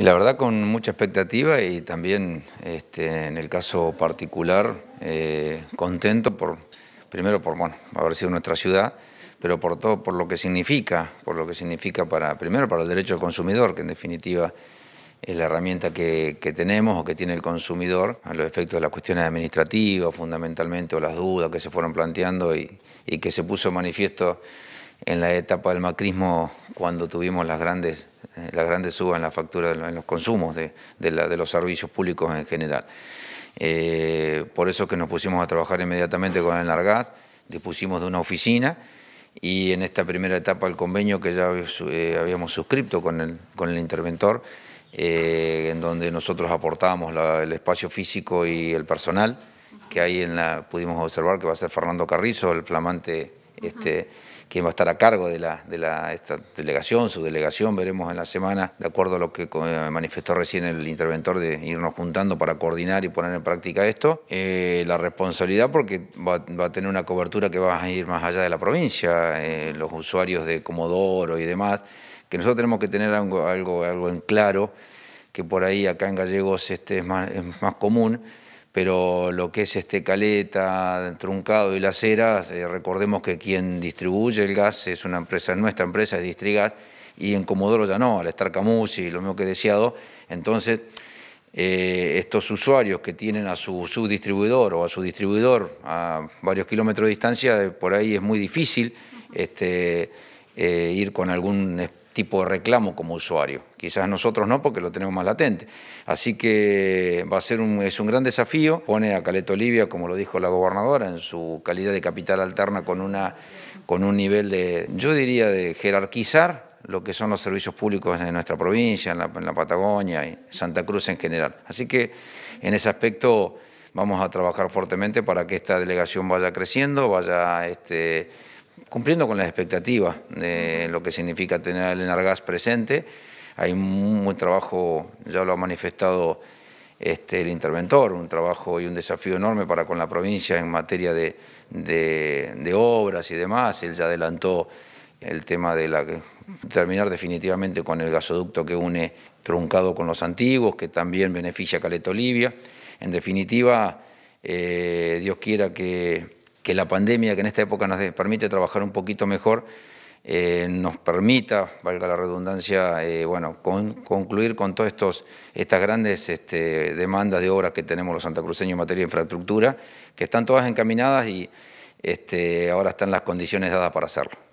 Y la verdad con mucha expectativa y también este, en el caso particular eh, contento por, primero por bueno, haber sido nuestra ciudad, pero por todo, por lo que significa, por lo que significa para, primero para el derecho del consumidor, que en definitiva es la herramienta que, tenemos o que tiene el consumidor a los efectos de las cuestiones administrativas fundamentalmente o las dudas que se fueron planteando y que se puso manifiesto en la etapa del macrismo cuando tuvimos las grandes eh, las grandes subas suba en la factura, en los consumos de, los servicios públicos en general. Eh, por eso que nos pusimos a trabajar inmediatamente con el Nargaz, dispusimos de una oficina y en esta primera etapa el convenio que ya habíamos eh, suscrito con el, interventor, en donde nosotros aportábamos el espacio físico y el personal, que ahí en la, pudimos observar que va a ser Fernando Carrizo, el flamante... Este, quién va a estar a cargo de, la, esta delegación, su delegación, veremos en la semana, de acuerdo a lo que eh, manifestó recién el interventor de irnos juntando para coordinar y poner en práctica esto, eh, la responsabilidad porque va, a tener una cobertura que va a ir más allá de la provincia, eh, los usuarios de Comodoro y demás, que nosotros tenemos que tener algo, algo, algo en claro, que por ahí acá en Gallegos este, es más común, pero lo que es este Caleta, Truncado y Las Heras, eh, recordemos que quien distribuye el gas es una empresa, nuestra empresa es Distrigas, y en Comodoro ya no, al estar Camus y lo mismo que deseado, entonces eh, estos usuarios que tienen a su subdistribuidor o a su distribuidor a varios kilómetros de distancia, eh, por ahí es muy difícil este, ir con algún tipo de reclamo como usuario. Quizás nosotros no, porque lo tenemos más latente. Así que va a ser un, es un gran desafío. Pone a Caleta Olivia, como lo dijo la gobernadora, en su calidad de capital alterna con, una, con un nivel de, yo diría, de jerarquizar lo que son los servicios públicos en nuestra provincia, en la, Patagonia y Santa Cruz en general. Así que en ese aspecto vamos a trabajar fuertemente para que esta delegación vaya creciendo, vaya... Este, cumpliendo con las expectativas de lo que significa tener al Enargas presente. Hay un buen trabajo, ya lo ha manifestado este, el interventor, un trabajo y un desafío enorme para con la provincia en materia de, obras y demás. Él ya adelantó el tema de la, terminar definitivamente con el gasoducto que une Truncado con los antiguos, que también beneficia a Caleta Olivia. En definitiva, eh, Dios quiera que que la pandemia, que en esta época nos permite trabajar un poquito mejor, eh, nos permita, valga la redundancia, eh, bueno, concluir con todas estas grandes este, demandas de obras que tenemos los santacruceños en materia de infraestructura, que están todas encaminadas y este, ahora están las condiciones dadas para hacerlo.